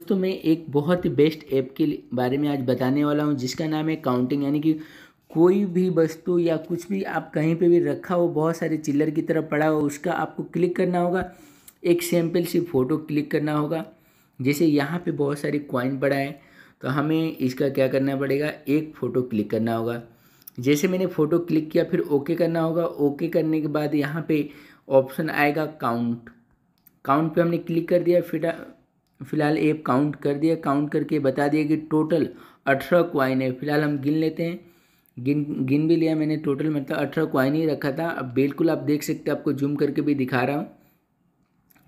दोस्तों मैं एक बहुत ही बेस्ट ऐप के बारे में आज बताने वाला हूँ जिसका नाम है काउंटिंग यानी कि कोई भी वस्तु या कुछ भी आप कहीं पे भी रखा हो बहुत सारे चिल्लर की तरह पड़ा हो उसका आपको क्लिक करना होगा एक सैम्पल से फ़ोटो क्लिक करना होगा जैसे यहाँ पे बहुत सारी क्वाइन पड़ा है तो हमें इसका क्या करना पड़ेगा एक फ़ोटो क्लिक करना होगा जैसे मैंने फ़ोटो क्लिक किया फिर ओके करना होगा ओके करने के बाद यहाँ पर ऑप्शन आएगा काउंट काउंट पर हमने क्लिक कर दिया फिर फ़िलहाल एप काउंट कर दिया काउंट करके बता दिया कि टोटल अठारह क्वाइन है फिलहाल हम गिन लेते हैं गिन गिन भी लिया मैंने टोटल मतलब अठारह क्वाइन ही रखा था अब बिल्कुल आप देख सकते हैं आपको जूम करके भी दिखा रहा हूँ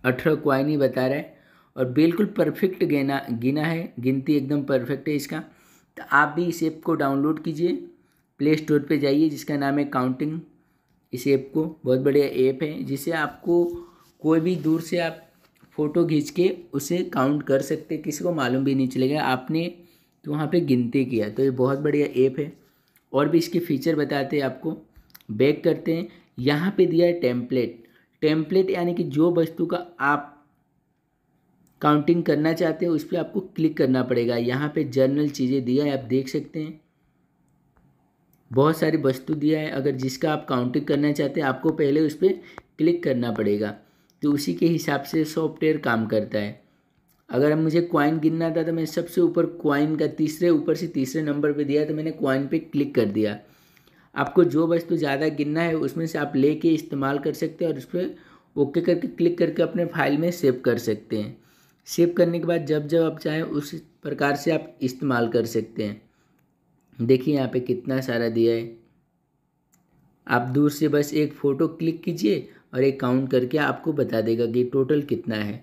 अठारह क्वाइन ही बता रहा है और बिल्कुल परफेक्ट गिना गिना है गिनती एकदम परफेक्ट है इसका तो आप भी इस ऐप को डाउनलोड कीजिए प्ले स्टोर पर जाइए जिसका नाम है काउंटिंग इस ऐप को बहुत बढ़िया ऐप है जिसे आपको कोई भी दूर से आप फ़ोटो खींच के उसे काउंट कर सकते किसी को मालूम भी नहीं चलेगा आपने तो वहाँ पे गिनती किया तो ये बहुत बढ़िया ऐप है और भी इसके फीचर बताते हैं आपको बैक करते हैं यहाँ पे दिया है टेम्पलेट टेम्पलेट यानी कि जो वस्तु का आप काउंटिंग करना चाहते हैं उस पर आपको क्लिक करना पड़ेगा यहाँ पे जर्नल चीज़ें दिया है आप देख सकते हैं बहुत सारी वस्तु दिया है अगर जिसका आप काउंटिंग करना चाहते हैं आपको पहले उस पर क्लिक करना पड़ेगा तो उसी के हिसाब से सॉफ्टवेयर काम करता है अगर मुझे कॉइन गिनना था तो मैं सबसे ऊपर कॉइन का तीसरे ऊपर से तीसरे नंबर पे दिया तो मैंने कॉइन पे क्लिक कर दिया आपको जो वस्तु तो ज़्यादा गिनना है उसमें से आप लेके इस्तेमाल कर सकते हैं और उस पर ओके करके क्लिक करके अपने फाइल में सेव कर सकते हैं सेव करने के बाद जब जब आप चाहें उस प्रकार से आप इस्तेमाल कर सकते हैं देखिए यहाँ पे कितना सारा दिया है आप दूर से बस एक फ़ोटो क्लिक कीजिए और एक काउंट करके आपको बता देगा कि टोटल कितना है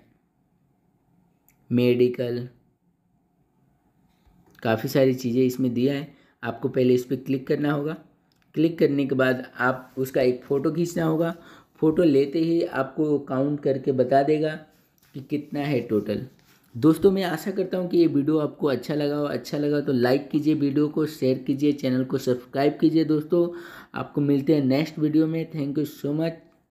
मेडिकल काफ़ी सारी चीज़ें इसमें दिया है आपको पहले इस पर क्लिक करना होगा क्लिक करने के बाद आप उसका एक फ़ोटो खींचना होगा फ़ोटो लेते ही आपको काउंट करके बता देगा कि कितना है टोटल दोस्तों मैं आशा करता हूँ कि ये वीडियो आपको अच्छा लगा हो अच्छा लगा तो लाइक कीजिए वीडियो को शेयर कीजिए चैनल को सब्सक्राइब कीजिए दोस्तों आपको मिलते हैं नेक्स्ट वीडियो में थैंक यू सो मच